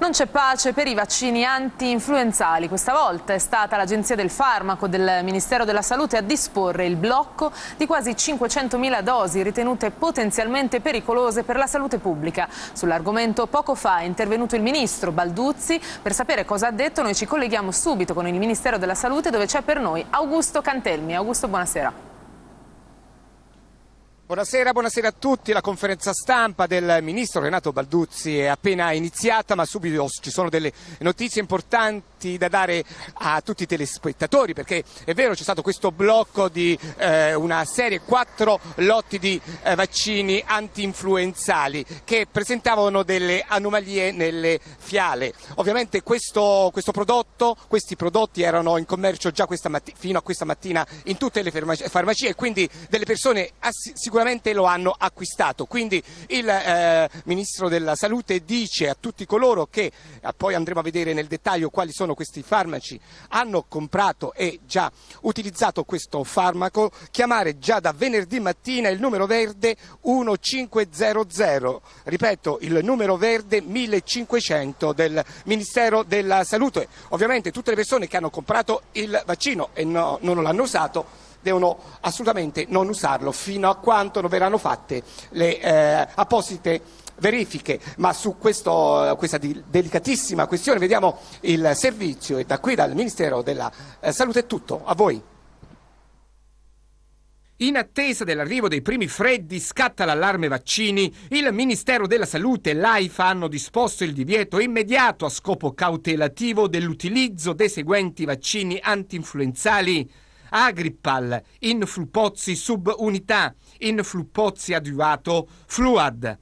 Non c'è pace per i vaccini anti-influenzali. Questa volta è stata l'Agenzia del Farmaco del Ministero della Salute a disporre il blocco di quasi 500.000 dosi ritenute potenzialmente pericolose per la salute pubblica. Sull'argomento poco fa è intervenuto il Ministro Balduzzi. Per sapere cosa ha detto noi ci colleghiamo subito con il Ministero della Salute dove c'è per noi Augusto Cantelmi. Augusto, buonasera. Buonasera, buonasera, a tutti. La conferenza stampa del ministro Renato Balduzzi è appena iniziata, ma subito ci sono delle notizie importanti dati da dare a tutti i telespettatori perché è vero c'è stato questo blocco di eh, una serie, quattro lotti di eh, vaccini anti-influenzali che presentavano delle anomalie nelle fiale. Ovviamente questo, questo prodotto, questi prodotti erano in commercio già matti- fino a questa mattina in tutte le farmac- farmacie e quindi delle persone ass- sicuramente lo hanno acquistato. Quindi il eh, Ministro della Salute dice a tutti coloro che, eh, poi andremo a vedere nel dettaglio quali sono utilizzano questi farmaci hanno comprato e già utilizzato questo farmaco, chiamare già da venerdì mattina il numero verde 1500. Ripeto, il numero verde 1500 del Ministero della Salute. Ovviamente tutte le persone che hanno comprato il vaccino e no, non l'hanno usato devono assolutamente non usarlo fino a quando non verranno fatte le eh, apposite verifiche, ma su questo, questa delicatissima questione vediamo il servizio e da qui dal Ministero della eh, Salute è tutto, a voi. In attesa dell'arrivo dei primi freddi scatta l'allarme vaccini, il Ministero della Salute e l'AIFA hanno disposto il divieto immediato a scopo cautelativo dell'utilizzo dei seguenti vaccini antinfluenzali agrippal in Flupozzi unità in Flupozzi adiuato, Fluad.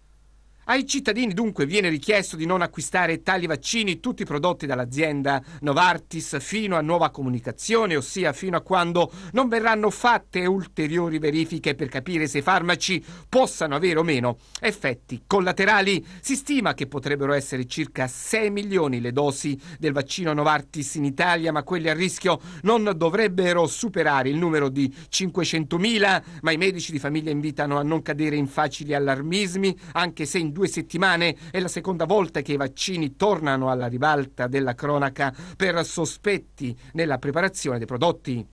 Ai cittadini dunque viene richiesto di non acquistare tali vaccini tutti prodotti dall'azienda Novartis fino a nuova comunicazione, ossia fino a quando non verranno fatte ulteriori verifiche per capire se i farmaci possano avere o meno effetti collaterali. Si stima che potrebbero essere circa 6 milioni le dosi del vaccino Novartis in Italia, ma quelli a rischio non dovrebbero superare il numero di 500.000, ma i medici di famiglia invitano a non cadere in facili allarmismi, anche se in due settimane è la seconda volta che i vaccini tornano alla ribalta della cronaca per sospetti nella preparazione dei prodotti.